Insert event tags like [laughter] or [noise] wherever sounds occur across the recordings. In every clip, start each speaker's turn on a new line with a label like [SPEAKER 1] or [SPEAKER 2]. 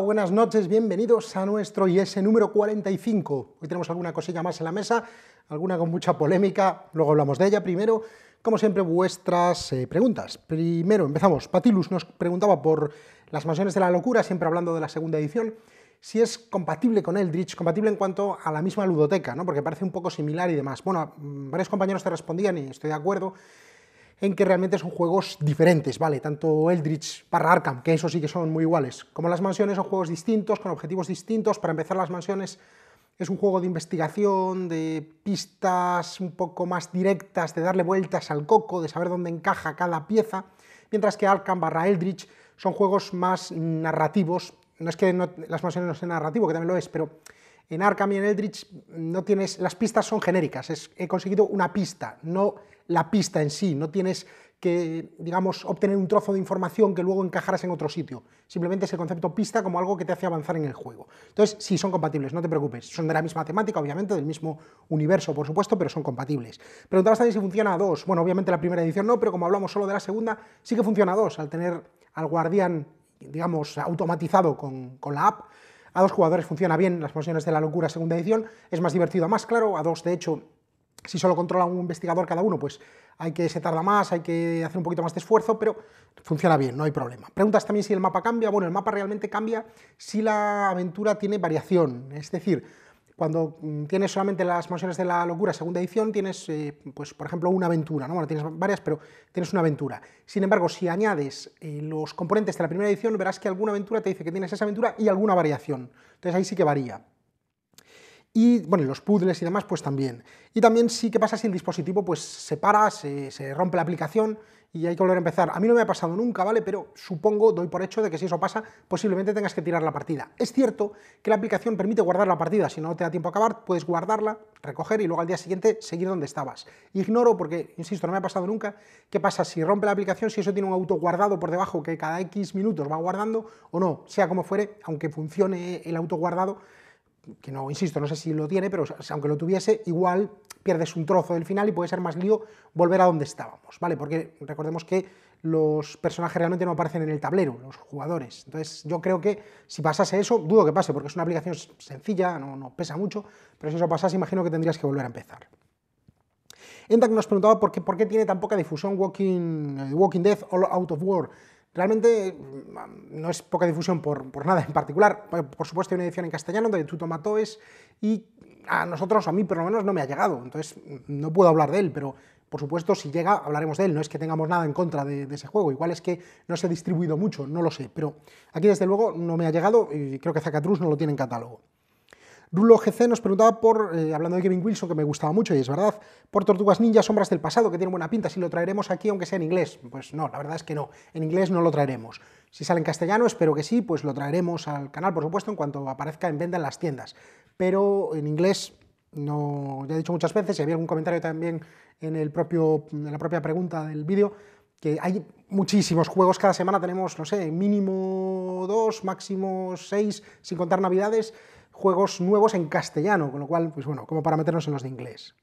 [SPEAKER 1] buenas noches, bienvenidos a nuestro IS número 45. Hoy tenemos alguna cosilla más en la mesa, alguna con mucha polémica, luego hablamos de ella. Primero, como siempre, vuestras eh, preguntas. Primero, empezamos. Patilus nos preguntaba por las mansiones de la locura, siempre hablando de la segunda edición, si es compatible con Eldritch, compatible en cuanto a la misma ludoteca, ¿no? porque parece un poco similar y demás. Bueno, mm, varios compañeros te respondían y estoy de acuerdo en que realmente son juegos diferentes, ¿vale? Tanto Eldritch para Arkham, que eso sí que son muy iguales, como las mansiones son juegos distintos, con objetivos distintos. Para empezar, las mansiones es un juego de investigación, de pistas un poco más directas, de darle vueltas al coco, de saber dónde encaja cada pieza, mientras que Arkham barra Eldritch son juegos más narrativos. No es que las mansiones no sean narrativo, que también lo es, pero en Arkham y en Eldritch no tienes, las pistas son genéricas, he conseguido una pista, no la pista en sí, no tienes que, digamos, obtener un trozo de información que luego encajarás en otro sitio. Simplemente es el concepto pista como algo que te hace avanzar en el juego. Entonces, sí, son compatibles, no te preocupes. Son de la misma temática, obviamente, del mismo universo, por supuesto, pero son compatibles. Preguntabas también si funciona a dos. Bueno, obviamente la primera edición no, pero como hablamos solo de la segunda, sí que funciona a dos, al tener al guardián, digamos, automatizado con, la app. A dos jugadores funciona bien las posiciones de la locura segunda edición, es más divertido más, claro, a dos de hecho si solo controla un investigador cada uno, pues hay que se tarda más, hay que hacer un poquito más de esfuerzo, pero funciona bien, no hay problema. Preguntas también si el mapa cambia. Bueno, el mapa realmente cambia si la aventura tiene variación, es decir, cuando mm, tienes solamente las mansiones de la locura segunda edición, tienes, eh, pues, por ejemplo, una aventura, ¿no? Bueno, tienes varias, pero tienes una aventura. Sin embargo, si añades eh, los componentes de la primera edición, verás que alguna aventura te dice que tienes esa aventura y alguna variación. Entonces ahí sí que varía. Y bueno, los puzzles y demás, pues también. Y también sí que pasa si el dispositivo pues se para, se, rompe la aplicación y hay que volver a empezar. A mí no me ha pasado nunca, ¿vale? Pero supongo, doy por hecho de que si eso pasa, posiblemente tengas que tirar la partida. Es cierto que la aplicación permite guardar la partida, si no te da tiempo a acabar, puedes guardarla, recoger y luego al día siguiente seguir donde estabas. Ignoro, porque, insisto, no me ha pasado nunca, qué pasa si rompe la aplicación, si eso tiene un auto guardado por debajo que cada X minutos va guardando o no, sea como fuere, aunque funcione el auto guardado, que no, insisto, no sé si lo tiene, pero aunque lo tuviese, igual pierdes un trozo del final y puede ser más lío volver a donde estábamos, ¿vale? Porque recordemos que los personajes realmente no aparecen en el tablero, los jugadores. Entonces yo creo que si pasase eso, dudo que pase, porque es una aplicación sencilla, no, no pesa mucho, pero si eso pasase, imagino que tendrías que volver a empezar. Entac nos preguntaba por qué, por qué tiene tan poca difusión Walking, eh, Walking Death o Out of War. Realmente mm, no es poca difusión por, nada en particular. Por, supuesto, hay una edición en castellano de Tuto Matoes y a nosotros, a mí por lo menos, no me ha llegado. Entonces, mm, no puedo hablar de él, pero por supuesto, si llega, hablaremos de él. No es que tengamos nada en contra de, de, ese juego. Igual es que no se ha distribuido mucho, no lo sé. Pero aquí, desde luego, no me ha llegado y creo que Zacatrus no lo tiene en catálogo. Rulo GC nos preguntaba por, eh, hablando de Kevin Wilson, que me gustaba mucho, y es verdad, por Tortugas Ninja, Sombras del Pasado, que tiene buena pinta, si lo traeremos aquí, aunque sea en inglés. Pues no, la verdad es que no, en inglés no lo traeremos. Si sale en castellano, espero que sí, pues lo traeremos al canal, por supuesto, en cuanto aparezca en venta en las tiendas. Pero en inglés, no, ya he dicho muchas veces, y había algún comentario también en, el propio, en la propia pregunta del vídeo, que hay muchísimos juegos cada semana, tenemos, no sé, mínimo dos, máximo seis, sin contar navidades, juegos nuevos en castellano, con lo cual, pues bueno, como para meternos en los de inglés.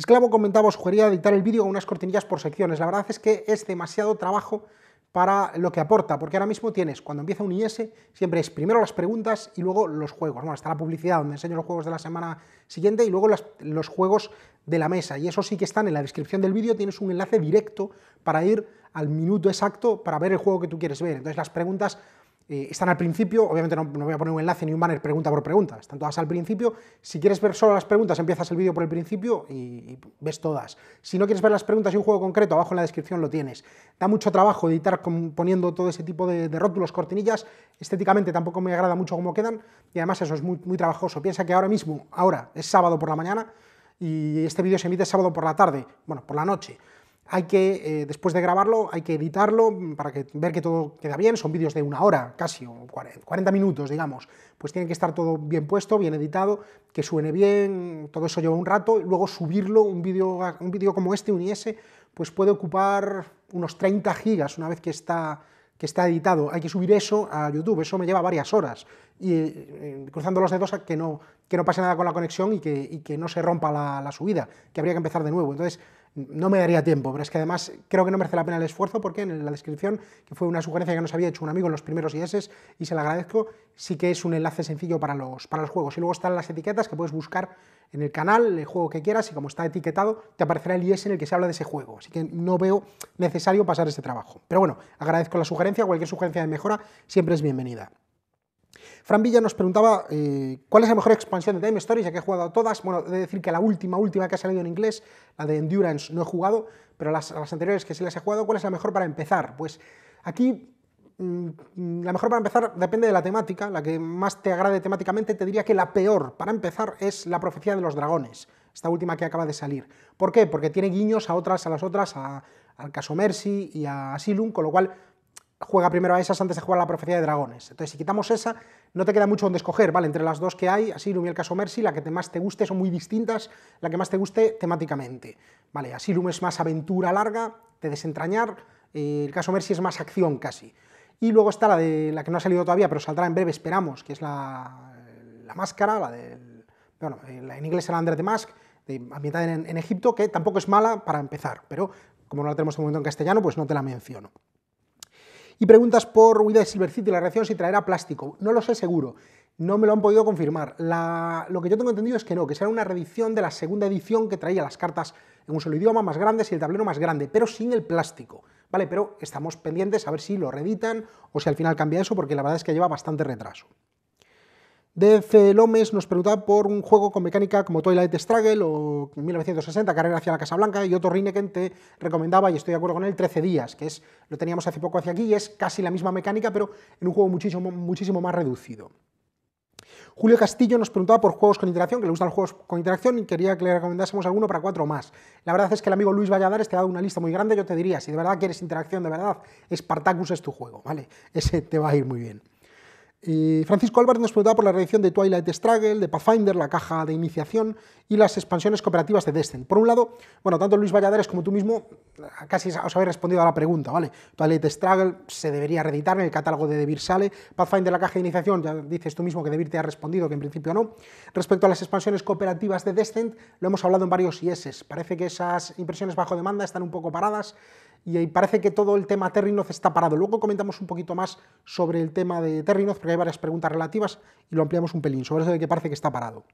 [SPEAKER 1] Esclavo comentaba, os editar el vídeo con unas cortinillas por secciones. La verdad es que es demasiado trabajo para lo que aporta, porque ahora mismo tienes, cuando empieza un IS, siempre es primero las preguntas y luego los juegos. Bueno, está la publicidad donde enseño los juegos de la semana siguiente y luego los juegos de la mesa. Y eso sí que están en la descripción del vídeo, tienes un enlace directo para ir al minuto exacto para ver el juego que tú quieres ver. Entonces las preguntas eh, están al principio, obviamente no, voy a poner un enlace ni un banner pregunta por pregunta, están todas al principio. Si quieres ver solo las preguntas, empiezas el vídeo por el principio y, ves todas. Si no quieres ver las preguntas y un juego concreto, abajo en la descripción lo tienes. Da mucho trabajo editar poniendo todo ese tipo de, rótulos, cortinillas. Estéticamente tampoco me agrada mucho cómo quedan y además eso es muy, muy trabajoso. Piensa que ahora mismo, ahora es sábado por la mañana y este vídeo se emite sábado por la tarde, bueno, por la noche hay que, eh, después de grabarlo, hay que editarlo para que, ver que todo queda bien. Son vídeos de una hora casi, o 40 minutos, digamos. Pues tiene que estar todo bien puesto, bien editado, que suene bien, todo eso lleva un rato. Y luego subirlo, un vídeo un vídeo como este, un IS, pues puede ocupar unos 30 gigas una vez que está, que está editado. Hay que subir eso a YouTube, eso me lleva varias horas. Y eh, cruzando los dedos que no, que no pase nada con la conexión y que, que no se rompa la, la subida, que habría que empezar de nuevo. Entonces, no me daría tiempo, pero es que además creo que no merece la pena el esfuerzo porque en la descripción, que fue una sugerencia que nos había hecho un amigo en los primeros IS y se la agradezco, sí que es un enlace sencillo para los, para los juegos. Y luego están las etiquetas que puedes buscar en el canal, el juego que quieras, y como está etiquetado, te aparecerá el IS en el que se habla de ese juego. Así que no veo necesario pasar ese trabajo. Pero bueno, agradezco la sugerencia, cualquier sugerencia de mejora siempre es bienvenida. Fran Villa nos preguntaba eh, cuál es la mejor expansión de Time Stories, ya que he jugado todas. Bueno, he de decir que la última, última que ha salido en inglés, la de Endurance, no he jugado, pero las, las anteriores que sí las he jugado, ¿cuál es la mejor para empezar? Pues aquí mm, la mejor para empezar depende de la temática, la que más te agrade temáticamente, te diría que la peor para empezar es la profecía de los dragones, esta última que acaba de salir. ¿Por qué? Porque tiene guiños a otras, a las otras, a, al caso Mercy y a Asylum, con lo cual juega primero a esas antes de jugar a la profecía de dragones. Entonces, si quitamos esa, no te queda mucho donde escoger, ¿vale? Entre las dos que hay, así y el caso Mercy, la que te más te guste son muy distintas, la que más te guste temáticamente, ¿vale? así Lum es más aventura larga, te desentrañar, eh, el caso Mercy es más acción casi. Y luego está la de la que no ha salido todavía, pero saldrá en breve, esperamos, que es la, máscara, la del... Bueno, eh, en inglés era Under the Mask, de, ambientada en, en Egipto, que tampoco es mala para empezar, pero como no la tenemos de momento en castellano, pues no te la menciono. Y preguntas por de Silver City, la reacción si traerá plástico. No lo sé seguro, no me lo han podido confirmar. Lo que yo tengo entendido es que no, que será una reedición de la segunda edición que traía las cartas en un solo idioma más grandes y el tablero más grande, pero sin el plástico. ¿Vale? Pero estamos pendientes a ver si lo reeditan o si al final cambia eso, porque la verdad es que lleva bastante retraso. DF Lómez nos preguntaba por un juego con mecánica como Twilight Struggle o 1960, Carrera hacia la Casa Blanca, y otro Rineken te recomendaba, y estoy de acuerdo con él, 13 días, que es lo teníamos hace poco hacia aquí, y es casi la misma mecánica, pero en un juego muchísimo, muchísimo más reducido. Julio Castillo nos preguntaba por juegos con interacción, que le gustan los juegos con interacción y quería que le recomendásemos alguno para cuatro más. La verdad es que el amigo Luis Valladares te ha dado una lista muy grande, yo te diría, si de verdad quieres interacción, de verdad, Spartacus es tu juego, ¿vale? Ese te va a ir muy bien. Eh, Francisco Álvarez nos preguntaba por la reedición de Twilight Struggle, de Pathfinder, la caja de iniciación y las expansiones cooperativas de Descent. Por un lado, bueno, tanto Luis Valladares como tú mismo casi os habéis respondido a la pregunta, ¿vale? Twilight Struggle se debería reeditar en el catálogo de Debir Sale, Pathfinder, la caja de iniciación, ya dices tú mismo que Debir te ha respondido, que en principio no. Respecto a las expansiones cooperativas de Descent, lo hemos hablado en varios IS, parece que esas impresiones bajo demanda están un poco paradas, y parece que todo el tema Terrinoz está parado. Luego comentamos un poquito más sobre el tema de Terrinoz, porque hay varias preguntas relativas y lo ampliamos un pelín, sobre eso de que parece que está parado.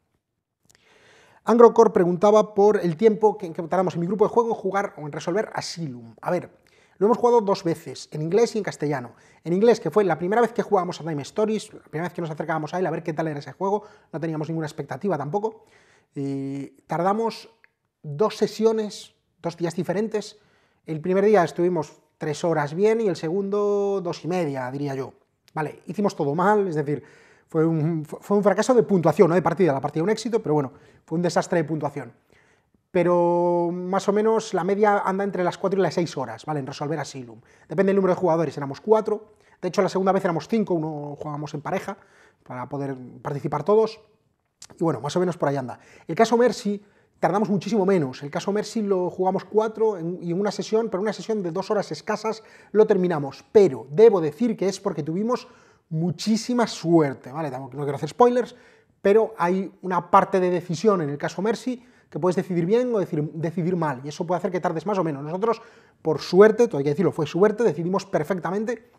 [SPEAKER 1] Angrocor preguntaba por el tiempo que, tardamos en mi grupo de juego en jugar o en resolver Asylum. A ver, lo hemos jugado dos veces, en inglés y en castellano. En inglés, que fue la primera vez que jugábamos a Time Stories, la primera vez que nos acercábamos a él a ver qué tal era ese juego, no teníamos ninguna expectativa tampoco. tardamos dos sesiones, dos días diferentes, el primer día estuvimos tres horas bien y el segundo dos y media, diría yo. Vale, hicimos todo mal, es decir, fue un, fracaso de puntuación, no de partida, la partida un éxito, pero bueno, fue un desastre de puntuación. Pero más o menos la media anda entre las cuatro y las seis horas, ¿vale? En resolver Asylum. Depende del número de jugadores, éramos cuatro. De hecho, la segunda vez éramos cinco, uno jugábamos en pareja para poder participar todos. Y bueno, más o menos por ahí anda. El caso Mercy tardamos muchísimo menos. El caso Mercy lo jugamos cuatro y en una sesión, pero una sesión de dos horas escasas lo terminamos. Pero debo decir que es porque tuvimos muchísima suerte, ¿vale? No quiero hacer spoilers, pero hay una parte de decisión en el caso Mercy que puedes decidir bien o decidir, decidir, mal, y eso puede hacer que tardes más o menos. Nosotros, por suerte, todo hay que decirlo, fue suerte, decidimos perfectamente,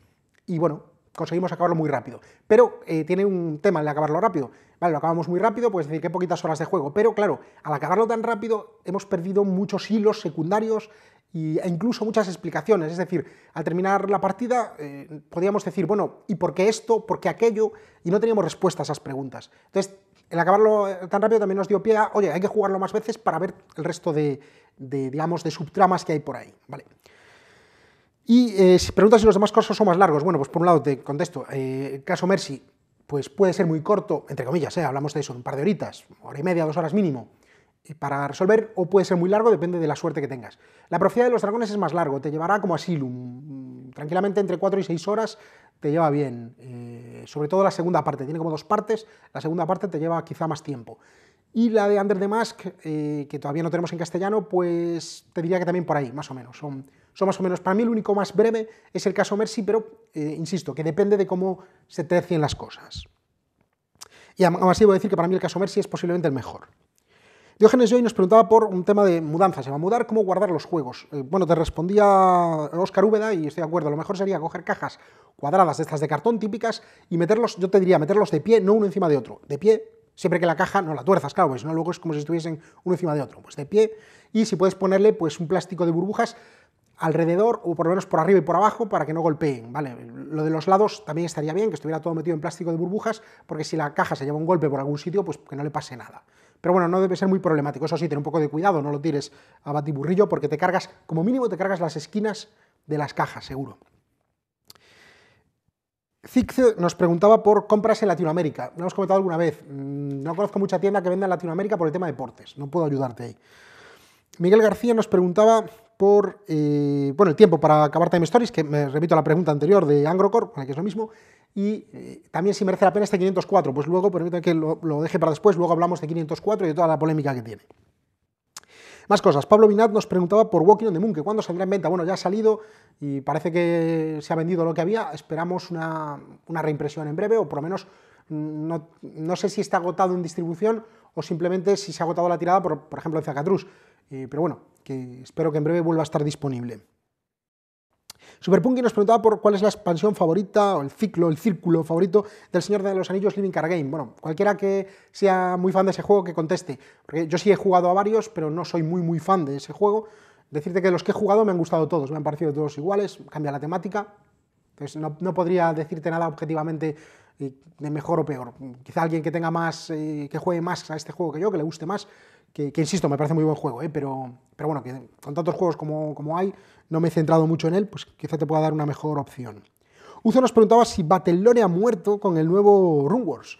[SPEAKER 1] y bueno, conseguimos acabarlo muy rápido. Pero eh, tiene un tema el de acabarlo rápido. Vale, lo acabamos muy rápido, pues decir, qué poquitas horas de juego. Pero claro, al acabarlo tan rápido hemos perdido muchos hilos secundarios e incluso muchas explicaciones. Es decir, al terminar la partida eh, podíamos decir, bueno, ¿y por qué esto? ¿Por qué aquello? Y no teníamos respuesta a esas preguntas. Entonces, el acabarlo eh, tan rápido también nos dio pie a, oye, hay que jugarlo más veces para ver el resto de, de digamos, de subtramas que hay por ahí. Vale. Y eh, si preguntas si los demás casos son más largos, bueno, pues por un lado te contesto, el eh, caso Mercy pues puede ser muy corto, entre comillas, eh, hablamos de eso, un par de horitas, hora y media, dos horas mínimo, para resolver, o puede ser muy largo, depende de la suerte que tengas. La profecía de los dragones es más largo, te llevará como así mm, tranquilamente entre cuatro y seis horas te lleva bien, sobre todo la segunda parte, tiene como dos partes, la segunda parte te lleva quizá más tiempo. Y la de Under the Mask, que todavía no tenemos en castellano, pues te diría que también por ahí, más o menos, son son más o menos. Para mí el único más breve es el caso Mercy, pero eh, insisto, que depende de cómo se tercien las cosas. Y además, así voy a decir que para mí el caso Mercy es posiblemente el mejor. Diógenes hoy nos preguntaba por un tema de mudanza. Se va a mudar, ¿cómo guardar los juegos? Eh, bueno, te respondía Oscar Úbeda y estoy de acuerdo. Lo mejor sería coger cajas cuadradas de estas de cartón típicas y meterlos, yo te diría, meterlos de pie, no uno encima de otro. De pie, siempre que la caja no la tuerzas, claro, pues no luego es como si estuviesen uno encima de otro. Pues de pie y si puedes ponerle pues un plástico de burbujas alrededor, o por lo menos por arriba y por abajo, para que no golpeen, ¿vale? Lo de los lados también estaría bien, que estuviera todo metido en plástico de burbujas, porque si la caja se lleva un golpe por algún sitio, pues que no le pase nada. Pero bueno, no debe ser muy problemático, eso sí, ten un poco de cuidado, no lo tires a batiburrillo, porque te cargas, como mínimo te cargas las esquinas de las cajas, seguro. Zix nos preguntaba por compras en Latinoamérica. Lo hemos comentado alguna vez. Mm, no conozco mucha tienda que venda en Latinoamérica por el tema de deportes. No puedo ayudarte ahí. Miguel García nos preguntaba por, eh, bueno, el tiempo para acabar Time Stories, que me repito la pregunta anterior de Angrocor, que es lo mismo, y eh, también si merece la pena este 504, pues luego, permítanme que lo, deje para después, luego hablamos de 504 y de toda la polémica que tiene. Más cosas, Pablo Vinat nos preguntaba por Walking on the Moon, que cuándo saldrá en venta, bueno, ya ha salido y parece que se ha vendido lo que había, esperamos una, reimpresión en breve, o por lo menos mm, no, sé si está agotado en distribución o simplemente si se ha agotado la tirada, por, por ejemplo, en Zacatrus. Eh, pero bueno, que espero que en breve vuelva a estar disponible. Superpunky nos preguntaba por cuál es la expansión favorita, o el ciclo, el círculo favorito del Señor de los Anillos Living Car Game. Bueno, cualquiera que sea muy fan de ese juego que conteste, porque yo sí he jugado a varios, pero no soy muy muy fan de ese juego. Decirte que los que he jugado me han gustado todos, me han parecido todos iguales, cambia la temática, entonces no, no podría decirte nada objetivamente eh, de mejor o peor. Quizá alguien que tenga más, eh, que juegue más a este juego que yo, que le guste más, que, insisto, me parece muy buen juego, eh, pero, pero bueno, que con tantos juegos como, hay, no me he centrado mucho en él, pues quizá te pueda dar una mejor opción. Uzo nos preguntaba si Battlelore ha muerto con el nuevo Rune Wars.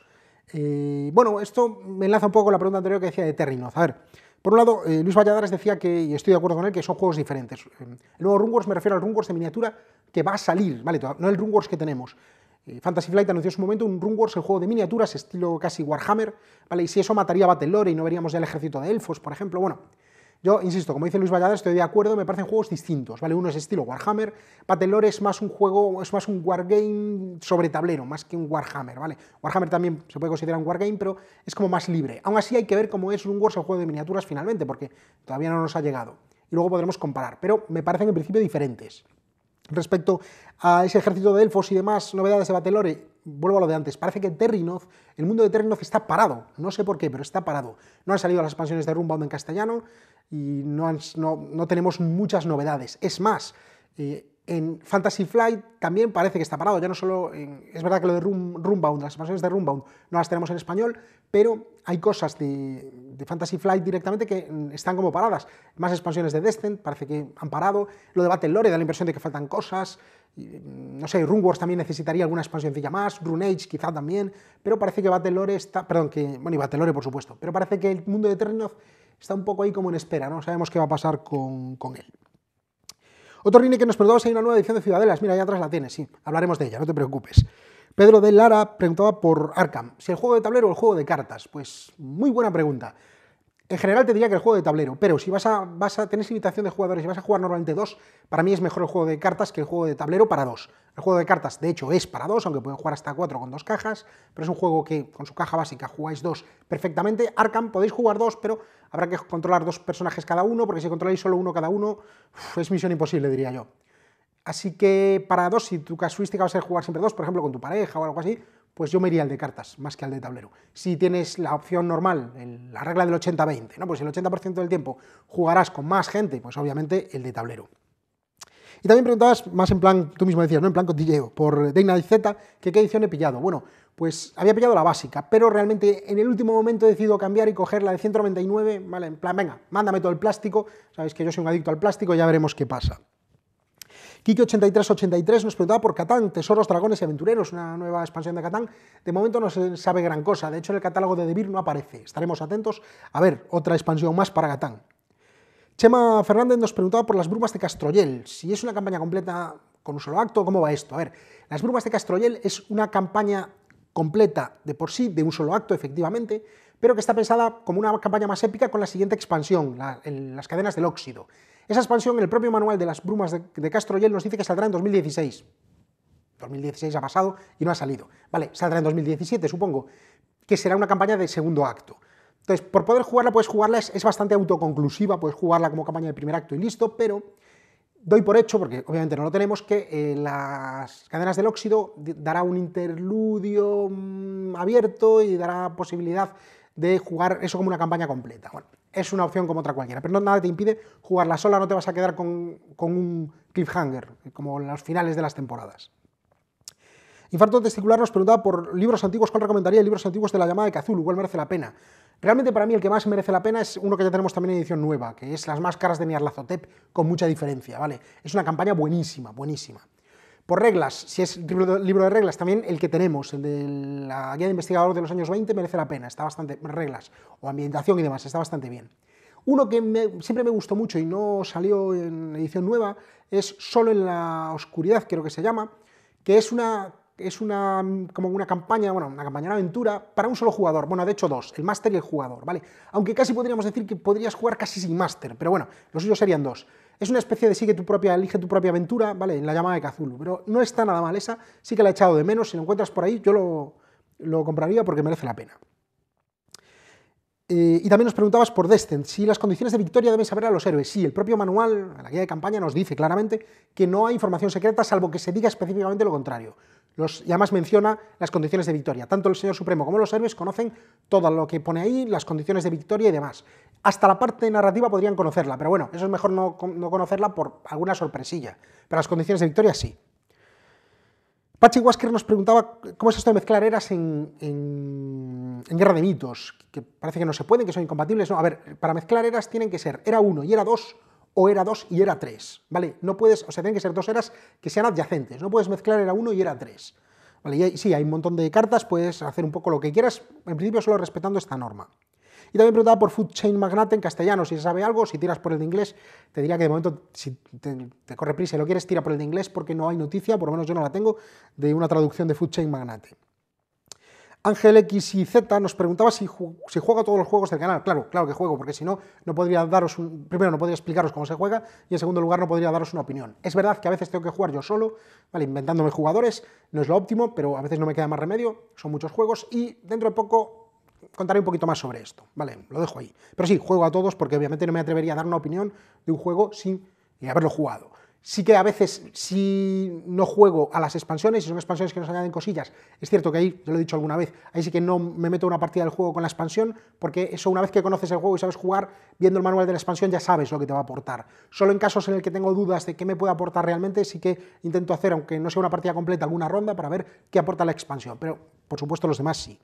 [SPEAKER 1] bueno, esto me enlaza un poco con la pregunta anterior que decía de Terrinoz. A ver, por un lado, Luis Valladares decía que, y estoy de acuerdo con él, que son juegos diferentes. El nuevo Rune me refiero al Rune Wars de miniatura que va a salir, ¿vale? No el Rune que tenemos. Eh, Fantasy Flight anunció en su momento un Wars, el juego de miniaturas, estilo casi Warhammer, ¿vale? Y si eso mataría a Lore y no veríamos ya el ejército de elfos, por ejemplo, bueno... Yo, insisto, como dice Luis Valladares, estoy de acuerdo, me parecen juegos distintos, ¿vale? Uno es estilo Warhammer, Lore es más un juego, es más un wargame sobre tablero, más que un Warhammer, ¿vale? Warhammer también se puede considerar un wargame, pero es como más libre. Aún así hay que ver cómo es Wars el juego de miniaturas finalmente, porque todavía no nos ha llegado. Y luego podremos comparar, pero me parecen en principio diferentes. Respecto a ese ejército de elfos y demás novedades de Batelore, vuelvo a lo de antes, parece que Terrinoth, el mundo de Terrinoth está parado, no sé por qué, pero está parado. No han salido las expansiones de Rumbound en castellano y no, no, tenemos muchas novedades. Es más, eh, en Fantasy Flight también parece que está parado, ya no solo. es verdad que lo de Runebound, las expansiones de Runebound no las tenemos en español, pero hay cosas de, Fantasy Flight directamente que mm, están como paradas. Más expansiones de Descent parece que han parado. Lo de Battle Lore da la impresión de que faltan cosas. Mm, no sé, Rune también necesitaría alguna expansioncilla más, Rune Age quizá también, pero parece que Lore está. Perdón, que. Bueno, y Battlelore por supuesto, pero parece que el mundo de Terrenoth está un poco ahí como en espera, no sabemos qué va a pasar con, con él. Otro Rini que nos preguntaba si hay una nueva edición de Ciudadelas. Mira, ya atrás la tienes, sí. Hablaremos de ella, no te preocupes. Pedro de Lara preguntaba por Arkham. Si el juego de tablero o el juego de cartas. Pues muy buena pregunta. En general te diría que el juego de tablero, pero si vas a, vas a tener limitación de jugadores y vas a jugar normalmente dos, para mí es mejor el juego de cartas que el juego de tablero para dos. El juego de cartas, de hecho, es para dos, aunque pueden jugar hasta cuatro con dos cajas, pero es un juego que con su caja básica jugáis dos perfectamente. Arkham podéis jugar dos, pero habrá que controlar dos personajes cada uno, porque si controláis solo uno cada uno, es misión imposible, diría yo. Así que para dos, si tu casuística va a ser jugar siempre dos, por ejemplo, con tu pareja o algo así, pues yo me iría al de cartas más que al de tablero. Si tienes la opción normal, la regla del 80-20, ¿no? pues el 80% del tiempo jugarás con más gente, pues obviamente el de tablero. Y también preguntabas, más en plan, tú mismo decías, ¿no? en plan cotilleo, por y Z, que qué edición he pillado. Bueno, pues había pillado la básica, pero realmente en el último momento he decidido cambiar y coger la de 199, ¿vale? En plan, venga, mándame todo el plástico, sabéis que yo soy un adicto al plástico, ya veremos qué pasa. Kiki 8383 nos preguntaba por Catán, Tesoros, Dragones y Aventureros, una nueva expansión de Catán. De momento no se sabe gran cosa, de hecho en el catálogo de Devir no aparece. Estaremos atentos a ver otra expansión más para Catán. Chema Fernández nos preguntaba por las brumas de Castroyel, si es una campaña completa con un solo acto, ¿cómo va esto? A ver, las brumas de Castroyel es una campaña completa de por sí, de un solo acto, efectivamente, pero que está pensada como una campaña más épica con la siguiente expansión, las cadenas del óxido. Esa expansión, el propio manual de las brumas de, y Yel nos dice que saldrá en 2016. 2016 ha pasado y no ha salido. Vale, saldrá en 2017, supongo, que será una campaña de segundo acto. Entonces, por poder jugarla, puedes jugarla, es, bastante autoconclusiva, puedes jugarla como campaña de primer acto y listo, pero doy por hecho, porque obviamente no lo tenemos, que eh, las cadenas del óxido dará un interludio mm, abierto y dará posibilidad de jugar eso como una campaña completa. Bueno, es una opción como otra cualquiera, pero nada te impide jugarla sola, no te vas a quedar con, un cliffhanger, como en los finales de las temporadas. Infarto testicular nos preguntaba por libros antiguos, ¿cuál recomendaría? Libros antiguos de la llamada de Cazul? Igual merece la pena? Realmente para mí el que más merece la pena es uno que ya tenemos también en edición nueva, que es Las máscaras de Niarlazotep, con mucha diferencia, ¿vale? Es una campaña buenísima, buenísima. Por reglas, si es libro de reglas, también el que tenemos, el de la guía de investigador de los años 20, merece la pena, está bastante, reglas, o ambientación y demás, está bastante bien. Uno que siempre me gustó mucho y no salió en edición nueva es Solo en la Oscuridad, creo que se llama, que es una, es una, como una campaña, bueno, una campaña, de aventura para un solo jugador, bueno, de hecho dos, el máster y el jugador, ¿vale? Aunque casi podríamos decir que podrías jugar casi sin máster, pero bueno, los suyos serían dos. Es una especie de sigue tu propia, elige tu propia aventura, ¿vale? En la llamada de Cthulhu, pero no está nada mal esa, sí que la he echado de menos, si lo encuentras por ahí, yo lo, compraría porque merece la pena. Eh, y también nos preguntabas por Descent, si las condiciones de victoria deben saber a los héroes. Sí, el propio manual, la guía de campaña, nos dice claramente que no hay información secreta, salvo que se diga específicamente lo contrario y además menciona las condiciones de victoria. Tanto el señor Supremo como los héroes conocen todo lo que pone ahí, las condiciones de victoria y demás. Hasta la parte narrativa podrían conocerla, pero bueno, eso es mejor no, conocerla por alguna sorpresilla. Pero las condiciones de victoria sí. Pachi Wasker nos preguntaba cómo es esto de mezclar eras en, Guerra de Mitos, que parece que no se pueden, que son incompatibles. No, a ver, para mezclar eras tienen que ser era uno y era dos o era 2 y era 3, ¿vale? No puedes, o sea, tienen que ser dos eras que sean adyacentes, no puedes mezclar era 1 y era 3. ¿Vale? Y sí, hay un montón de cartas, puedes hacer un poco lo que quieras, en principio solo respetando esta norma. Y también preguntaba por Food Chain Magnate en castellano, si se sabe algo, si tiras por el de inglés, te diría que de momento, si te, te corre prisa y lo quieres, tira por el de inglés porque no hay noticia, por lo menos yo no la tengo, de una traducción de Food Chain Magnate. Ángel X y Z nos preguntaba si, si a todos los juegos del canal. Claro, claro que juego, porque si no, no podría daros un, primero no podría explicaros cómo se juega y en segundo lugar no podría daros una opinión. Es verdad que a veces tengo que jugar yo solo, ¿vale? inventándome jugadores, no es lo óptimo, pero a veces no me queda más remedio, son muchos juegos y dentro de poco contaré un poquito más sobre esto, ¿vale? Lo dejo ahí. Pero sí, juego a todos porque obviamente no me atrevería a dar una opinión de un juego sin haberlo jugado. Sí que a veces, si no juego a las expansiones, y son expansiones que nos añaden cosillas, es cierto que ahí, ya lo he dicho alguna vez, ahí sí que no me meto una partida del juego con la expansión, porque eso una vez que conoces el juego y sabes jugar, viendo el manual de la expansión ya sabes lo que te va a aportar. Solo en casos en el que tengo dudas de qué me puede aportar realmente, sí que intento hacer, aunque no sea una partida completa, alguna ronda para ver qué aporta la expansión, pero por supuesto los demás sí.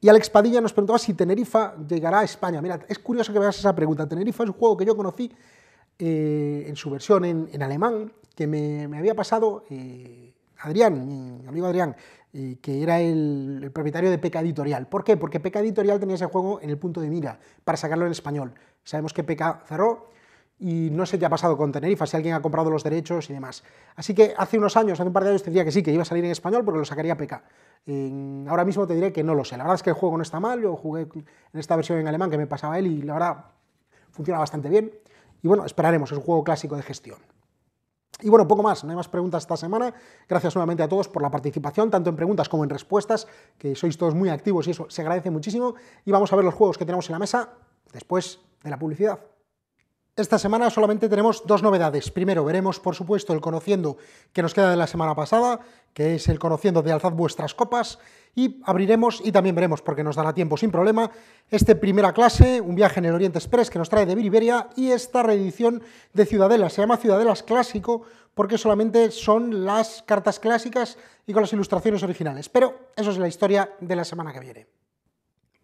[SPEAKER 1] Y Alex Padilla nos preguntaba si Tenerife llegará a España. Mira, es curioso que veas esa pregunta. Tenerifa es un juego que yo conocí eh, en su versión en, alemán, que me, había pasado eh, Adrián, mi amigo Adrián, eh, que era el, propietario de PK Editorial. ¿Por qué? Porque PK Editorial tenía ese juego en el punto de mira para sacarlo en español. Sabemos que PK cerró y no sé qué ha pasado con Tenerife, si alguien ha comprado los derechos y demás. Así que hace unos años, hace un par de años, te decía que sí, que iba a salir en español porque lo sacaría PK. ahora mismo te diré que no lo sé. La verdad es que el juego no está mal, yo jugué en esta versión en alemán que me pasaba él y la verdad funciona bastante bien. Y bueno, esperaremos, es un juego clásico de gestión. Y bueno, poco más, no hay más preguntas esta semana. Gracias nuevamente a todos por la participación, tanto en preguntas como en respuestas, que sois todos muy activos y eso se agradece muchísimo. Y vamos a ver los juegos que tenemos en la mesa después de la publicidad. Esta semana solamente tenemos dos novedades. Primero veremos, por supuesto, el conociendo que nos queda de la semana pasada, que es el conociendo de alzad vuestras copas, y abriremos, y también veremos, porque nos dará tiempo sin problema, este primera clase, un viaje en el Oriente Express que nos trae de Biriberia, y esta reedición de Ciudadelas. Se llama Ciudadelas Clásico porque solamente son las cartas clásicas y con las ilustraciones originales. Pero eso es la historia de la semana que viene.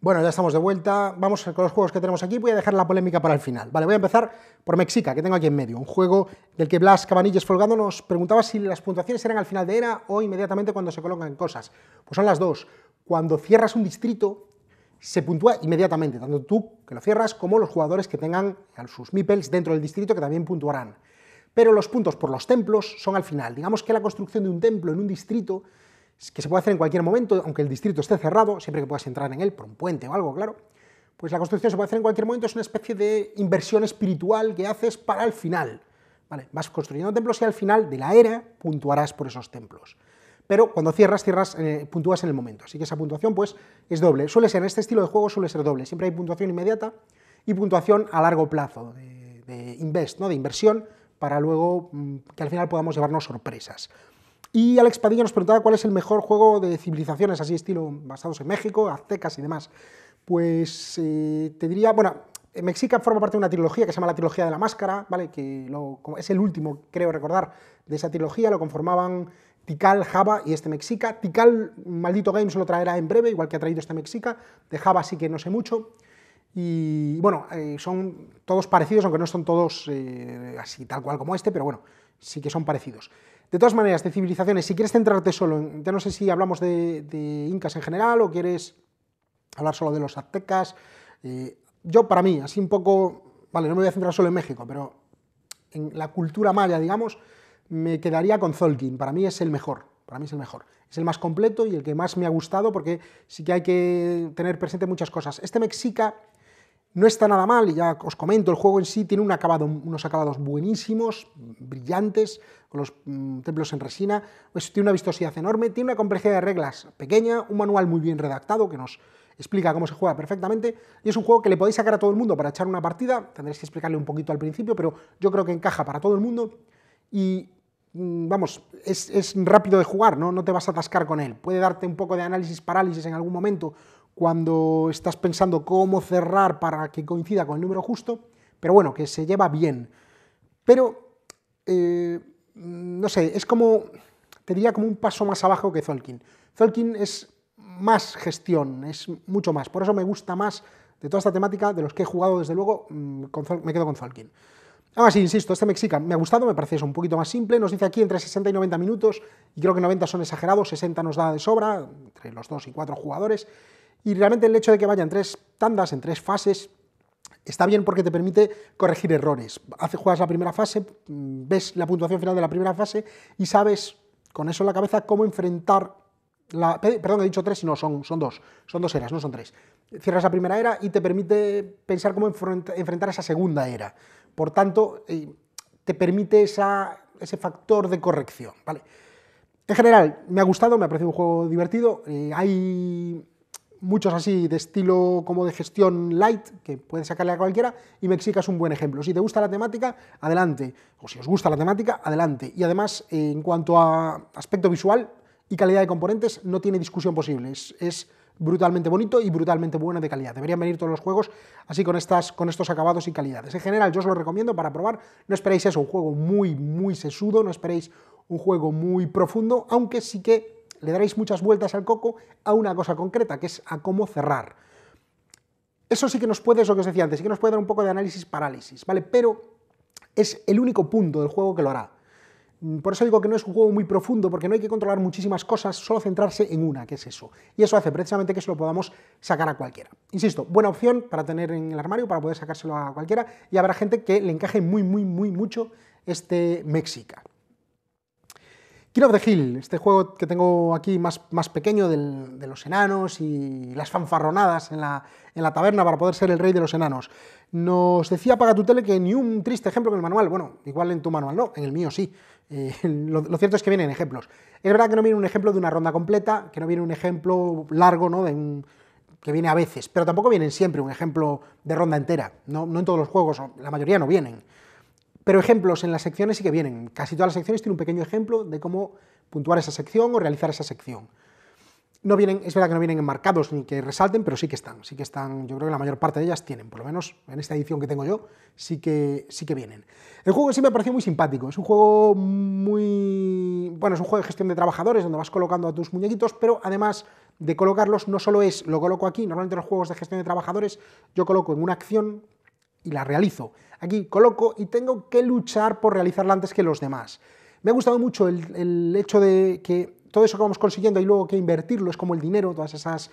[SPEAKER 1] Bueno, ya estamos de vuelta. Vamos con los juegos que tenemos aquí. Voy a dejar la polémica para el final. Vale, voy a empezar por Mexica, que tengo aquí en medio. Un juego del que Blas Cabanillas Folgado nos preguntaba si las puntuaciones eran al final de era o inmediatamente cuando se colocan cosas. Pues son las dos. Cuando cierras un distrito, se puntúa inmediatamente, tanto tú que lo cierras como los jugadores que tengan sus meeples dentro del distrito que también puntuarán. Pero los puntos por los templos son al final. Digamos que la construcción de un templo en un distrito que se puede hacer en cualquier momento, aunque el distrito esté cerrado, siempre que puedas entrar en él por un puente o algo, claro, pues la construcción se puede hacer en cualquier momento, es una especie de inversión espiritual que haces para el final. vas construyendo templos y al final de la era puntuarás por esos templos. Pero cuando cierras, cierras, eh, puntúas en el momento. Así que esa puntuación pues, es doble. Suele ser, en este estilo de juego suele ser doble. Siempre hay puntuación inmediata y puntuación a largo plazo, de, de invest, ¿no? de inversión, para luego mm, que al final podamos llevarnos sorpresas. Y Alex Padilla nos preguntaba cuál es el mejor juego de civilizaciones, así estilo basados en México, aztecas y demás. Pues eh, te diría, bueno, eh, Mexica forma parte de una trilogía que se llama la trilogía de la máscara, ¿vale? Que es el último, creo recordar, de esa trilogía, lo conformaban Tikal, Java y este Mexica. Tikal, maldito Games, lo traerá en breve, igual que ha traído este Mexica. De Java sí que no sé mucho. Y bueno, eh, son todos parecidos, aunque no son todos así tal cual como este, pero bueno, sí que son parecidos. De todas maneras, de civilizaciones, si quieres centrarte solo, en, ya no sé si hablamos de, incas en general o quieres hablar solo de los aztecas, eh, yo para mí, así un poco, vale, no me voy a centrar solo en México, pero en la cultura maya, digamos, me quedaría con Zolkin, para mí es el mejor, para mí es el mejor. Es el más completo y el que más me ha gustado porque sí que hay que tener presente muchas cosas. Este mexica no está nada mal, y ya os comento, el juego en sí tiene unos acabados buenísimos, brillantes, con los mm, templos en resina, pues tiene una vistosidad enorme, tiene una complejidad de reglas pequeña, un manual muy bien redactado que nos explica cómo se juega perfectamente, y es un juego que le podéis sacar a todo el mundo para echar una partida, tendréis que explicarle un poquito al principio, pero yo creo que encaja para todo el mundo, y mm, vamos, es, rápido de jugar, ¿no? no te vas a atascar con él, puede darte un poco de análisis parálisis en algún momento, cuando estás pensando cómo cerrar para que coincida con el número justo, pero bueno, que se lleva bien. Pero, eh, no sé, es como, te como un paso más abajo que Zolkin. Zolkin es más gestión, es mucho más. Por eso me gusta más de toda esta temática, de los que he jugado, desde luego, mm, me quedo con Zolkin. Ahora sí, insisto, este mexica me ha gustado, me parece eso un poquito más simple. Nos dice aquí entre 60 y 90 minutos, y creo que 90 son exagerados, 60 nos da de sobra, entre los 2 y 4 jugadores. Y realmente el hecho de que vaya en tres tandas, en tres fases, está bien porque te permite corregir errores. Hace, juegas la primera fase, mm, ves la puntuación final de la primera fase y sabes con eso en la cabeza cómo enfrentar la, perdón, he dicho tres, no, son, son dos, son dos eras, no son tres. Cierras la primera era y te permite pensar cómo enfrentar esa segunda era. Por tanto, eh, te permite esa, ese factor de corrección, ¿vale? En general, me ha gustado, me ha parecido un juego divertido. Eh, hay muchos así de estilo como de gestión light, que puedes sacarle a cualquiera, y Mexica es un buen ejemplo. Si te gusta la temática, adelante. O si os gusta la temática, adelante. Y además, en cuanto a aspecto visual y calidad de componentes, no tiene discusión posible. Es, brutalmente bonito y brutalmente bueno de calidad. Deberían venir todos los juegos así con, estas, con estos acabados y calidades. En general, yo os lo recomiendo para probar. No esperéis eso, un juego muy, muy sesudo, no esperéis un juego muy profundo, aunque sí que le daréis muchas vueltas al coco a una cosa concreta, que es a cómo cerrar. Eso sí que nos puede, eso que os decía antes, sí que nos puede dar un poco de análisis parálisis, ¿vale? Pero es el único punto del juego que lo hará. Mm, por eso digo que no es un juego muy profundo, porque no hay que controlar muchísimas cosas, solo centrarse en una, que es eso. Y eso hace precisamente que se lo podamos sacar a cualquiera. Insisto, buena opción para tener en el armario, para poder sacárselo a cualquiera, y habrá gente que le encaje muy, muy, muy mucho este Mexica. King of the Hill, este juego que tengo aquí más, más pequeño del, de los enanos y las fanfarronadas en la, taberna para poder ser el rey de los enanos. Nos decía Paga tu que ni un triste ejemplo en el manual, bueno, igual en tu manual no, en el mío sí. Eh, [laughs] lo, cierto es que vienen ejemplos. Es verdad que no viene un ejemplo de una ronda completa, que no viene un ejemplo largo, ¿no? que viene a veces, pero tampoco vienen siempre un ejemplo de ronda entera, no, no en todos los juegos, la mayoría no vienen. Pero ejemplos en las secciones sí que vienen. Casi todas las secciones tienen un pequeño ejemplo de cómo puntuar esa sección o realizar esa sección. No vienen, es verdad que no vienen enmarcados ni que resalten, pero sí que están, sí que están, yo creo que la mayor parte de ellas tienen, por lo menos en esta edición que tengo yo, sí que, sí que vienen. El juego sí me pareció muy simpático, es un juego muy, bueno, es un juego de gestión de trabajadores donde vas colocando a tus muñequitos, pero además de colocarlos no solo es, lo coloco aquí, normalmente los juegos de gestión de trabajadores yo coloco en una acción y la realizo, aquí coloco y tengo que luchar por realizarla antes que los demás. Me ha gustado mucho el, hecho de que todo eso que vamos consiguiendo y luego que invertirlo es como el dinero, todas esas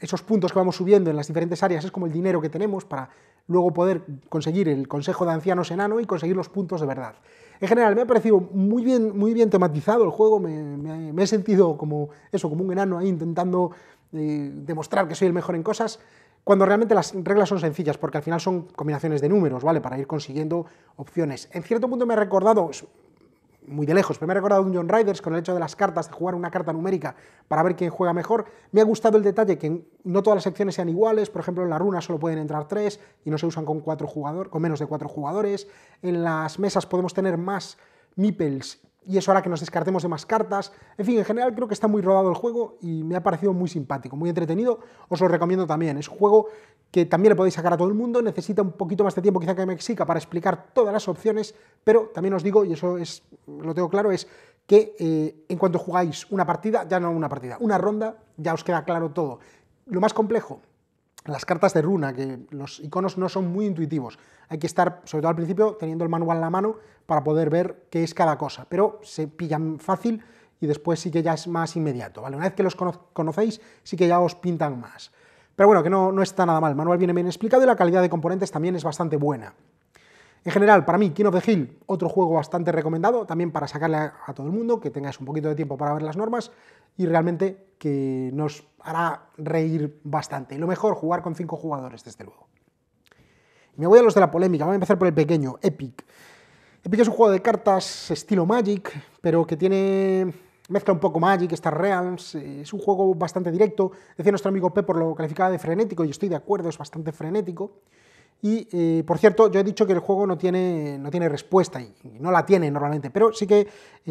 [SPEAKER 1] esos puntos que vamos subiendo en las diferentes áreas es como el dinero que tenemos para luego poder conseguir el consejo de ancianos enano y conseguir los puntos de verdad. En general, me ha parecido muy bien, muy bien tematizado el juego, me, he sentido como eso, como un enano ahí intentando eh, demostrar que soy el mejor en cosas cuando realmente las reglas son sencillas, porque al final son combinaciones de números, ¿vale? Para ir consiguiendo opciones. En cierto punto me he recordado, muy de lejos, pero me he recordado un John Riders con el hecho de las cartas, de jugar una carta numérica para ver quién juega mejor. Me ha gustado el detalle que no todas las secciones sean iguales, por ejemplo, en la runa solo pueden entrar tres y no se usan con, cuatro jugadores, con menos de cuatro jugadores. En las mesas podemos tener más nipples, y eso ahora que nos descartemos de más cartas. En fin, en general creo que está muy rodado el juego y me ha parecido muy simpático, muy entretenido. Os lo recomiendo también. Es un juego que también le podéis sacar a todo el mundo. Necesita un poquito más de tiempo quizá que Mexica para explicar todas las opciones, pero también os digo, y eso es, lo tengo claro, es que eh, en cuanto jugáis una partida, ya no una partida, una ronda, ya os queda claro todo. Lo más complejo, las cartas de runa, que los iconos no son muy intuitivos. Hay que estar, sobre todo al principio, teniendo el manual en la mano para poder ver qué es cada cosa, pero se pillan fácil y después sí que ya es más inmediato, ¿vale? Una vez que los conocéis, sí que ya os pintan más. Pero bueno, que no, no está nada mal, el manual viene bien explicado y la calidad de componentes también es bastante buena. En general, para mí, King of the Hill, otro juego bastante recomendado, también para sacarle a, todo el mundo, que tengáis un poquito de tiempo para ver las normas y realmente que nos hará reír bastante. Y lo mejor, jugar con cinco jugadores, desde luego. Me voy a los de la polémica, vamos a empezar por el pequeño, Epic. Epic es un juego de cartas estilo Magic, pero que tiene mezcla un poco Magic, Star Realms, eh, es un juego bastante directo. Decía nuestro amigo Pepper, lo calificaba de frenético, y estoy de acuerdo, es bastante frenético. Y eh, por cierto, yo he dicho que el juego no tiene, no tiene respuesta y no la tiene normalmente, pero sí que eh,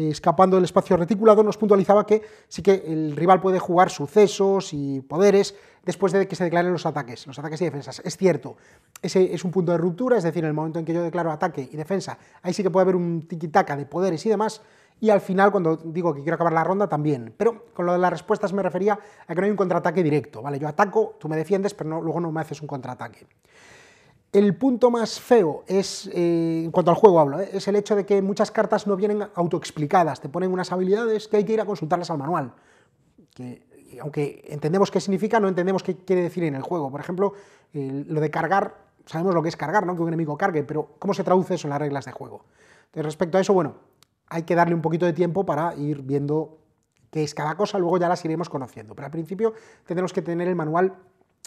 [SPEAKER 1] escapando del espacio reticulado nos puntualizaba que sí que el rival puede jugar sucesos y poderes después de que se declaren los ataques, los ataques y defensas. Es cierto, ese es un punto de ruptura, es decir, en el momento en que yo declaro ataque y defensa, ahí sí que puede haber un tiquitaca de poderes y demás, y al final, cuando digo que quiero acabar la ronda, también. Pero con lo de las respuestas me refería a que no hay un contraataque directo, ¿vale? Yo ataco, tú me defiendes, pero luego no me haces un contraataque. El punto más feo es, eh, en cuanto al juego hablo, eh, es el hecho de que muchas cartas no vienen autoexplicadas, te ponen unas habilidades que hay que ir a consultarlas al manual. Que, aunque entendemos qué significa, no entendemos qué quiere decir en el juego. Por ejemplo, lo de cargar, sabemos lo que es cargar, ¿no? que un enemigo cargue, pero ¿cómo se traduce eso en las reglas de juego? respecto a eso, bueno, hay que darle un poquito de tiempo para ir viendo qué es cada cosa, luego ya las iremos conociendo. Pero al principio tenemos que tener el manual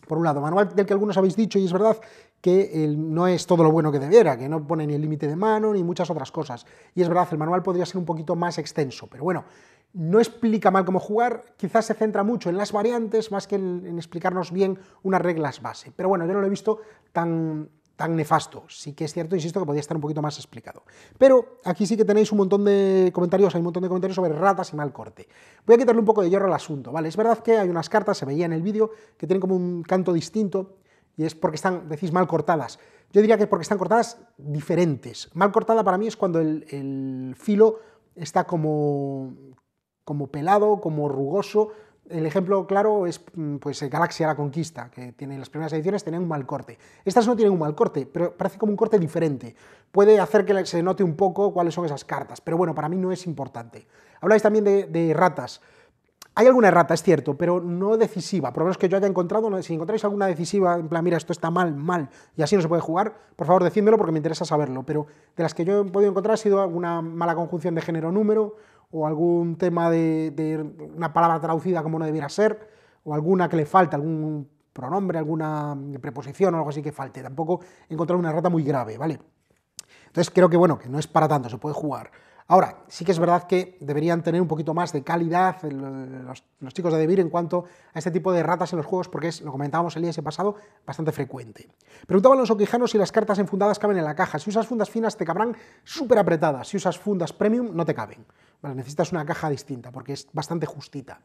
[SPEAKER 1] por un lado, manual del que algunos habéis dicho, y es verdad que no es todo lo bueno que debiera, que no pone ni el límite de mano ni muchas otras cosas. Y es verdad, el manual podría ser un poquito más extenso, pero bueno, no explica mal cómo jugar, quizás se centra mucho en las variantes más que en, en explicarnos bien unas reglas base. Pero bueno, yo no lo he visto tan tan nefasto. Sí que es cierto, insisto, que podría estar un poquito más explicado. Pero aquí sí que tenéis un montón de comentarios, hay un montón de comentarios sobre ratas y mal corte. Voy a quitarle un poco de hierro al asunto, ¿vale? Es verdad que hay unas cartas, se veía en el vídeo, que tienen como un canto distinto, y es porque están, decís, mal cortadas. Yo diría que es porque están cortadas diferentes. Mal cortada para mí es cuando el, el filo está como, como pelado, como rugoso, el ejemplo claro es mm, pues, Galaxia la Conquista, que tiene las primeras ediciones tienen un mal corte. Estas no tienen un mal corte, pero parece como un corte diferente. Puede hacer que se note un poco cuáles son esas cartas, pero bueno, para mí no es importante. Habláis también de ratas. Hay alguna errata, es cierto, pero no decisiva. Por lo menos que yo haya encontrado, si encontráis alguna decisiva, en plan, mira, esto está mal, mal, y así no se puede jugar, por favor decídmelo porque me interesa saberlo. Pero de las que yo he podido encontrar ha sido alguna mala conjunción de género-número, o algún tema de, una palabra traducida como no debiera ser, o alguna que le falta, algún pronombre, alguna preposición o algo así que falte. Tampoco he encontrado una errata muy grave, ¿vale? Entonces creo que, bueno, que no es para tanto, se puede jugar. Ahora, sí que es verdad que deberían tener un poquito más de calidad eh, los, chicos de Devir en cuanto a este tipo de ratas en los juegos, porque es, lo comentábamos el día ese pasado, bastante frecuente. Preguntaban los oquijanos si las cartas enfundadas caben en la caja. Si usas fundas finas te cabrán súper apretadas, si usas fundas premium no te caben. necesitas una caja distinta, porque es bastante justita.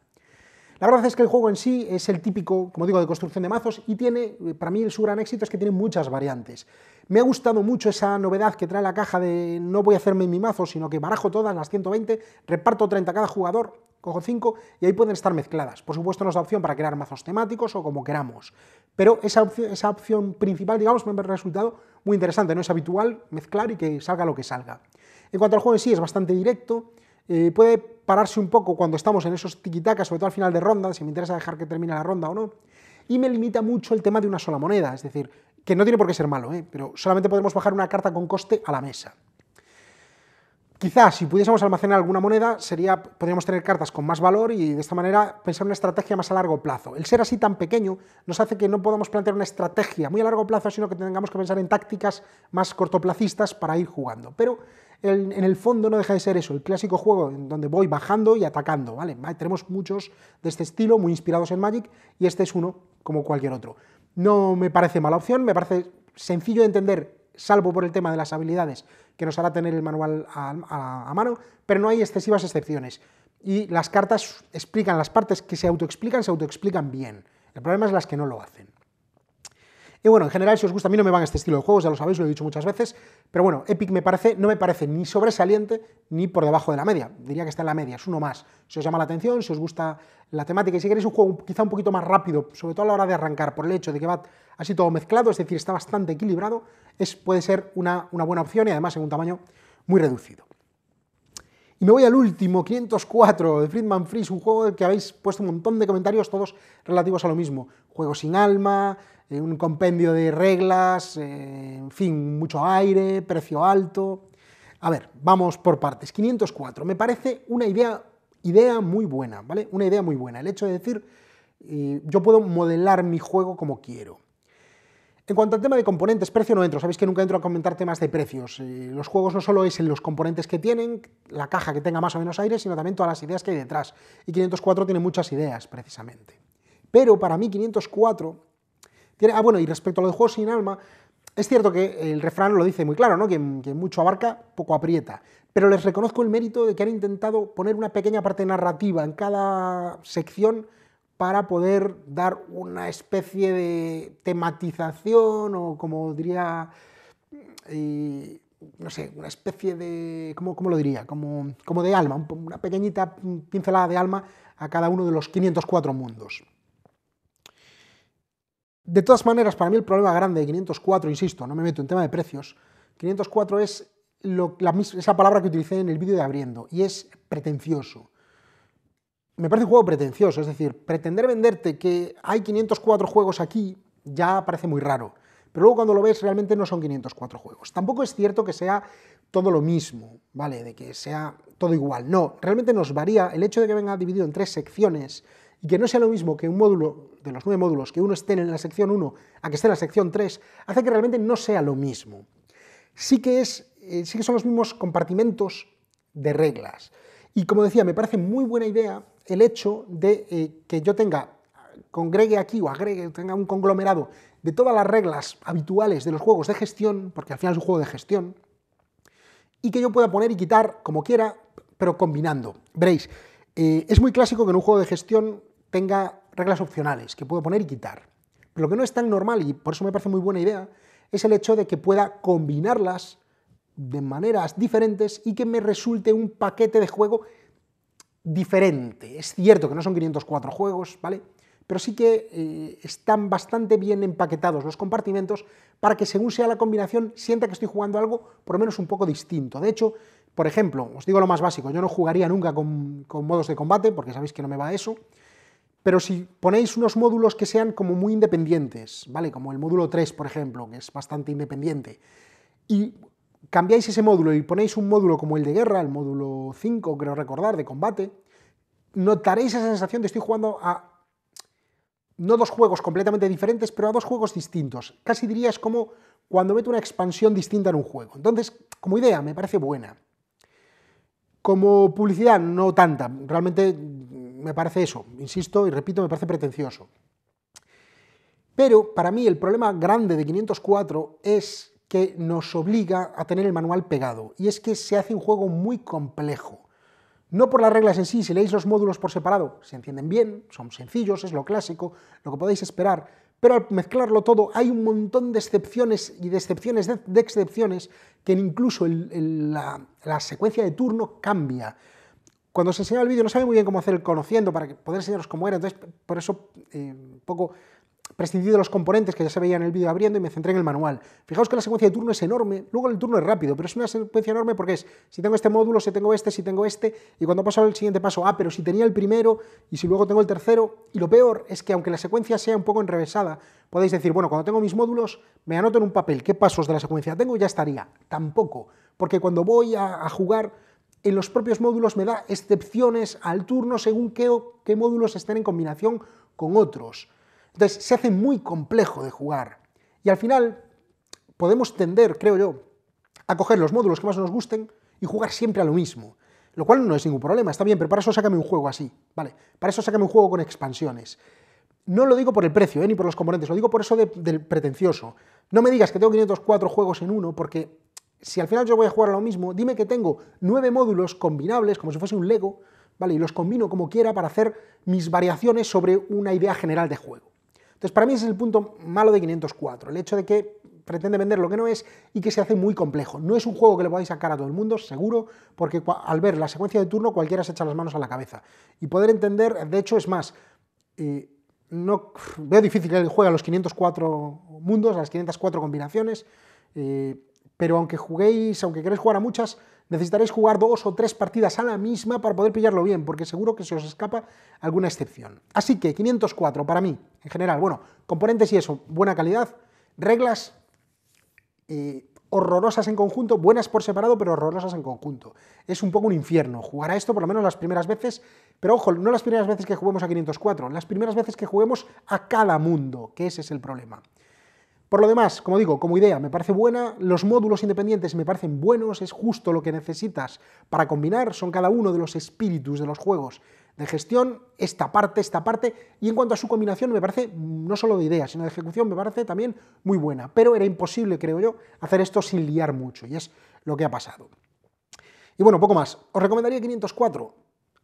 [SPEAKER 1] La verdad es que el juego en sí es el típico, como digo, de construcción de mazos y tiene, eh, para mí, su gran éxito es que tiene muchas variantes. Me ha gustado mucho esa novedad que trae la caja de no voy a hacerme mi mazo, sino que barajo todas las 120, reparto 30 a cada jugador, cojo 5 y ahí pueden estar mezcladas. Por supuesto nos da opción para crear mazos temáticos o como queramos, pero esa opción, esa opción principal, digamos, me ha resultado muy interesante, no es habitual mezclar y que salga lo que salga. En cuanto al juego en sí, es bastante directo, eh, puede pararse un poco cuando estamos en esos tiquitacas, sobre todo al final de ronda, si me interesa dejar que termine la ronda o no, y me limita mucho el tema de una sola moneda, es decir, que no tiene por qué ser malo, ¿eh? pero solamente podemos bajar una carta con coste a la mesa. Quizás si pudiésemos almacenar alguna moneda, sería, podríamos tener cartas con más valor y de esta manera pensar una estrategia más a largo plazo. El ser así tan pequeño nos hace que no podamos plantear una estrategia muy a largo plazo, sino que tengamos que pensar en tácticas más cortoplacistas para ir jugando. Pero en el fondo no deja de ser eso, el clásico juego en donde voy bajando y atacando. ¿vale? Tenemos muchos de este estilo, muy inspirados en Magic, y este es uno como cualquier otro no me parece mala opción, me parece sencillo de entender, salvo por el tema de las habilidades, que nos hará tener el manual a, mano, pero no hay excesivas excepciones. Y las cartas explican las partes que se autoexplican, se autoexplican bien. El problema es las que no lo hacen. Y bueno, en general, si os gusta, a mí no me van este estilo de juegos, ya lo sabéis, lo he dicho muchas veces, pero bueno, Epic me parece, no me parece ni sobresaliente ni por debajo de la media, diría que está en la media, es uno más. Si os llama la atención, si os gusta la temática y si queréis un juego quizá un poquito más rápido, sobre todo a la hora de arrancar, por el hecho de que va así todo mezclado, es decir, está bastante equilibrado, es, puede ser una, una buena opción y además en un tamaño muy reducido. Y me voy al último, 504, de Friedman Freeze, un juego que habéis puesto un montón de comentarios, todos relativos a lo mismo. Juego sin alma, eh, un compendio de reglas, eh, en fin, mucho aire, precio alto. A ver, vamos por partes. 504, me parece una idea, idea muy buena, ¿vale? Una idea muy buena. El hecho de decir, eh, yo puedo modelar mi juego como quiero. En cuanto al tema de componentes, precio no entro. Sabéis que nunca entro a comentar temas de precios. los juegos no solo es en los componentes que tienen, la caja que tenga más o menos aire, sino también todas las ideas que hay detrás. Y 504 tiene muchas ideas, precisamente. Pero para mí 504 ah, bueno, y respecto a lo de juegos sin alma, es cierto que el refrán lo dice muy claro, ¿no? Que mucho abarca, poco aprieta. Pero les reconozco el mérito de que han intentado poner una pequeña parte narrativa en cada sección para poder dar una especie de tematización o, como diría, eh, no sé, una especie de, ¿cómo, cómo lo diría? Como, como de alma, una pequeñita pincelada de alma a cada uno de los 504 mundos. De todas maneras, para mí el problema grande de 504, insisto, no me meto en tema de precios, 504 es esa palabra que utilicé en el vídeo de abriendo, y es pretencioso. Me parece un juego pretencioso, es decir, pretender venderte que hay 504 juegos aquí ya parece muy raro, pero luego cuando lo ves realmente no son 504 juegos. Tampoco es cierto que sea todo lo mismo, ¿vale? De que sea todo igual, no, realmente nos varía el hecho de que venga dividido en tres secciones y que no sea lo mismo que un módulo de los nueve módulos, que uno esté en la sección 1 a que esté en la sección 3, hace que realmente no sea lo mismo. Sí que, es, eh, sí que son los mismos compartimentos de reglas. Y como decía, me parece muy buena idea el hecho de eh, que yo tenga, congregue aquí o agregue, tenga un conglomerado de todas las reglas habituales de los juegos de gestión, porque al final es un juego de gestión, y que yo pueda poner y quitar como quiera, pero combinando. Veréis, eh, es muy clásico que en un juego de gestión tenga reglas opcionales que puedo poner y quitar. Pero lo que no es tan normal, y por eso me parece muy buena idea, es el hecho de que pueda combinarlas de maneras diferentes y que me resulte un paquete de juego diferente. Es cierto que no son 504 juegos, ¿vale? Pero sí que eh, están bastante bien empaquetados los compartimentos para que según sea la combinación sienta que estoy jugando algo por lo menos un poco distinto. De hecho, por ejemplo, os digo lo más básico, yo no jugaría nunca con, con modos de combate porque sabéis que no me va eso pero si ponéis unos módulos que sean como muy independientes, ¿vale? Como el módulo 3, por ejemplo, que es bastante independiente, y cambiáis ese módulo y ponéis un módulo como el de guerra, el módulo 5, creo recordar, de combate, notaréis esa sensación de estoy jugando a no dos juegos completamente diferentes, pero a dos juegos distintos. Casi diría es como cuando meto una expansión distinta en un juego. Entonces, como idea, me parece buena. Como publicidad, no tanta. Realmente me parece eso, insisto y repito, me parece pretencioso. Pero para mí el problema grande de 504 es que nos obliga a tener el manual pegado, y es que se hace un juego muy complejo. No por las reglas en sí, si leéis los módulos por separado, se entienden bien, son sencillos, es lo clásico, lo que podéis esperar, pero al mezclarlo todo hay un montón de excepciones y de excepciones de, excepciones que incluso la, la secuencia de turno cambia cuando os enseñaba el vídeo no sabía muy bien cómo hacer el conociendo para poder enseñaros cómo era, entonces por eso eh, un poco prescindí de los componentes que ya se veían en el vídeo abriendo y me centré en el manual. Fijaos que la secuencia de turno es enorme, luego el turno es rápido, pero es una secuencia enorme porque es si tengo este módulo, si tengo este, si tengo este, y cuando paso al siguiente paso, ah, pero si tenía el primero y si luego tengo el tercero, y lo peor es que aunque la secuencia sea un poco enrevesada, podéis decir, bueno, cuando tengo mis módulos, me anoto en un papel qué pasos de la secuencia tengo y ya estaría. Tampoco, porque cuando voy a jugar en los propios módulos me da excepciones al turno según qué, módulos estén en combinación con otros. Entonces se hace muy complejo de jugar. Y al final podemos tender, creo yo, a coger los módulos que más nos gusten y jugar siempre a lo mismo. Lo cual no es ningún problema, está bien, pero para eso sácame un juego así, ¿vale? Para eso sácame un juego con expansiones. No lo digo por el precio, ¿eh? ni por los componentes, lo digo por eso del pretencioso. No me digas que tengo 504 juegos en uno, porque si al final yo voy a jugar a lo mismo, dime que tengo nueve módulos combinables, como si fuese un Lego, ¿vale? Y los combino como quiera para hacer mis variaciones sobre una idea general de juego. Entonces, para mí ese es el punto malo de 504, el hecho de que pretende vender lo que no es y que se hace muy complejo. No es un juego que le podáis sacar a todo el mundo, seguro, porque al ver la secuencia de turno cualquiera se echa las manos a la cabeza. Y poder entender, de hecho, es más, eh, no, veo difícil el juego a los 504 mundos, a las 504 combinaciones. Eh, pero aunque juguéis, aunque queréis jugar a muchas, necesitaréis jugar dos o tres partidas a la misma para poder pillarlo bien, porque seguro que se os escapa alguna excepción. Así que 504 para mí, en general, bueno, componentes y eso, buena calidad, reglas eh, horrorosas en conjunto, buenas por separado, pero horrorosas en conjunto. Es un poco un infierno jugar a esto, por lo menos las primeras veces, pero ojo, no las primeras veces que juguemos a 504, las primeras veces que juguemos a cada mundo, que ese es el problema. Por lo demás, como digo, como idea, me parece buena, los módulos independientes me parecen buenos, es justo lo que necesitas para combinar, son cada uno de los espíritus de los juegos de gestión, esta parte, esta parte, y en cuanto a su combinación me parece, mm, no solo de idea, sino de ejecución, me parece también muy buena, pero era imposible, creo yo, hacer esto sin liar mucho, y es lo que ha pasado. Y bueno, poco más. Os recomendaría 504.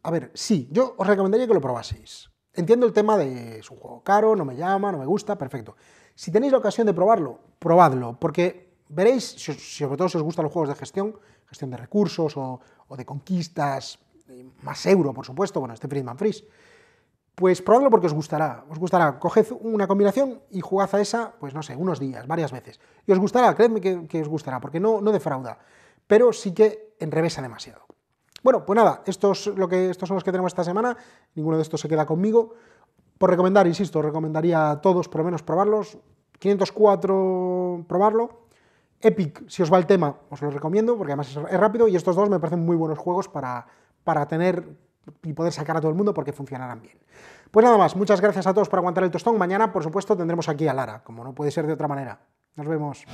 [SPEAKER 1] A ver, sí, yo os recomendaría que lo probaseis. Entiendo el tema de es un juego caro, no me llama, no me gusta, perfecto. Si tenéis la ocasión de probarlo, probadlo, porque veréis, sobre todo si os gustan los juegos de gestión, gestión de recursos o, de conquistas, eh, más euro, por supuesto, bueno, este Friedman Freeze, pues probadlo porque os gustará, os gustará. Coged una combinación y jugad a esa, pues no sé, unos días, varias veces. Y os gustará, creedme que, os gustará, porque no, no defrauda, pero sí que enrevesa demasiado. Bueno, pues nada, estos, lo que, estos son los que tenemos esta semana, ninguno de estos se queda conmigo. Por recomendar, insisto, recomendaría a todos por lo menos probarlos. 504 probarlo. Epic, si os va el tema, os lo recomiendo, porque además es rápido. Y estos dos me parecen muy buenos juegos para, para tener y poder sacar a todo el mundo porque funcionarán bien. Pues nada más, muchas gracias a todos por aguantar el tostón. Mañana, por supuesto, tendremos aquí a Lara, como no puede ser de otra manera. Nos vemos.